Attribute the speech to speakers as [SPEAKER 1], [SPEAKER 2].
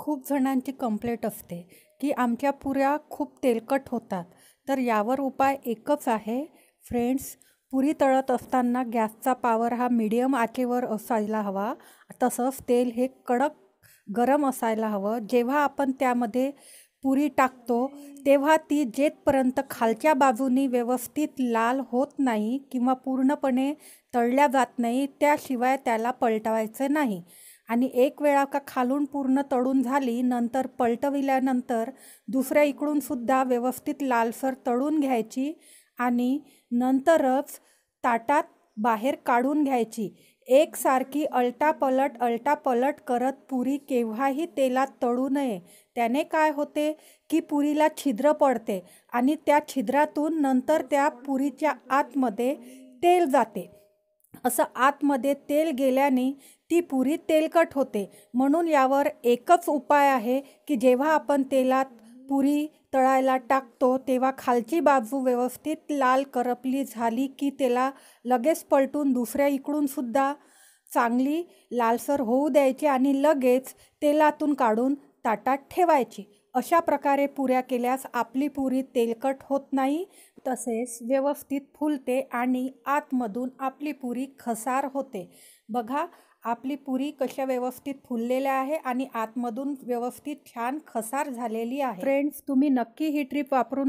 [SPEAKER 1] खूप जणांची कंप्लेंट असते की आमच्या पुऱ्या खूप तेलकट होतात तर यावर उपाय एकच आहे फ्रेंड्स पुरी तळत असताना गॅसचा पावर हा मिडियम आचेवर असायला हवा तसंच तेल हे कडक गरम असायला हवं जेव्हा आपण त्यामध्ये पुरी टाकतो तेव्हा ती जेथपर्यंत खालच्या बाजूनी व्यवस्थित लाल होत नाही किंवा पूर्णपणे तळल्या जात नाही त्याशिवाय त्याला पलटवायचे नाही आणि एक वेळा का खालून पूर्ण तळून झाली नंतर पलटविल्यानंतर दुसऱ्या इकडूनसुद्धा व्यवस्थित लालसर तळून घ्यायची आणि नंतरच ताटात बाहेर काढून घ्यायची एकसारखी अलटापलट पलट करत पुरी केव्हाही तेलात तळू नये त्याने काय होते की पुरीला छिद्र पडते आणि त्या छिद्रातून नंतर त्या पुरीच्या आतमध्ये तेल जाते असं आतमध्ये तेल गेल्याने ती पुरी तेलकट होते म्हणून यावर एकच उपाय आहे की जेव्हा आपण तेलात पुरी तळायला टाकतो तेव्हा खालची बाजू व्यवस्थित लाल करपली झाली की त्याला लगेच पलटून दुसऱ्या इकडूनसुद्धा चांगली लालसर होऊ द्यायची आणि लगेच तेलातून काढून ताटात ठेवायची अशा प्रकारे पुऱ्या केल्यास आपली पुरी तेलकट होत नाही तसेच व्यवस्थित फुलते आणि आतमधून आपली पुरी खसार होते बघा आपली पुरी कशा व्यवस्थित फुललेल्या आहे आणि आतमधून व्यवस्थित छान खसार झालेली आहे फ्रेंड्स तुम्ही नक्की ही ट्रीप वापरून